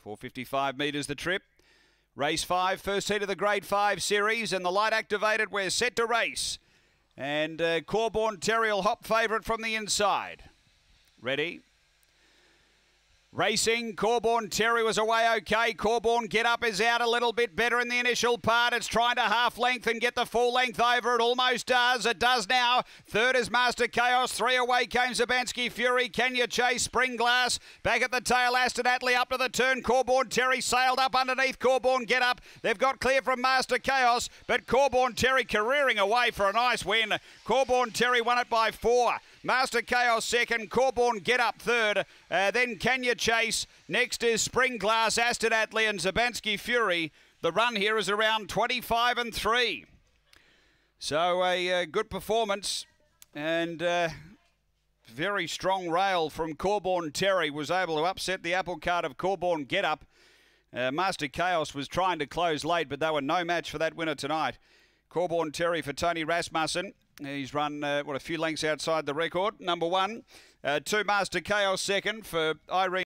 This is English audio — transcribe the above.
455 metres the trip. Race five, first heat of the Grade 5 series, and the light activated. We're set to race. And uh, Corborn Terriel hop favourite from the inside. Ready, Racing, Corborn Terry was away okay. Corborn get up is out a little bit better in the initial part. It's trying to half length and get the full length over. It almost does. It does now. Third is Master Chaos. Three away came Zabansky Fury. Kenya Chase, Spring Glass. Back at the tail, Aston Atley up to the turn. Corborn Terry sailed up underneath. Corborn get up. They've got clear from Master Chaos, but Corborn Terry careering away for a nice win. Corborn Terry won it by four. Master Chaos second, Corborn Get Up third, uh, then Kenya Chase. Next is Spring Glass, Aston Atley, and Zabansky Fury. The run here is around 25 and 3. So a uh, good performance and uh, very strong rail from Corborn Terry was able to upset the apple cart of Corborn Get Up. Uh, Master Chaos was trying to close late, but they were no match for that winner tonight. Corborn Terry for Tony Rasmussen. He's run, uh, what, a few lengths outside the record, number one. Uh, two Master Chaos second for Irene.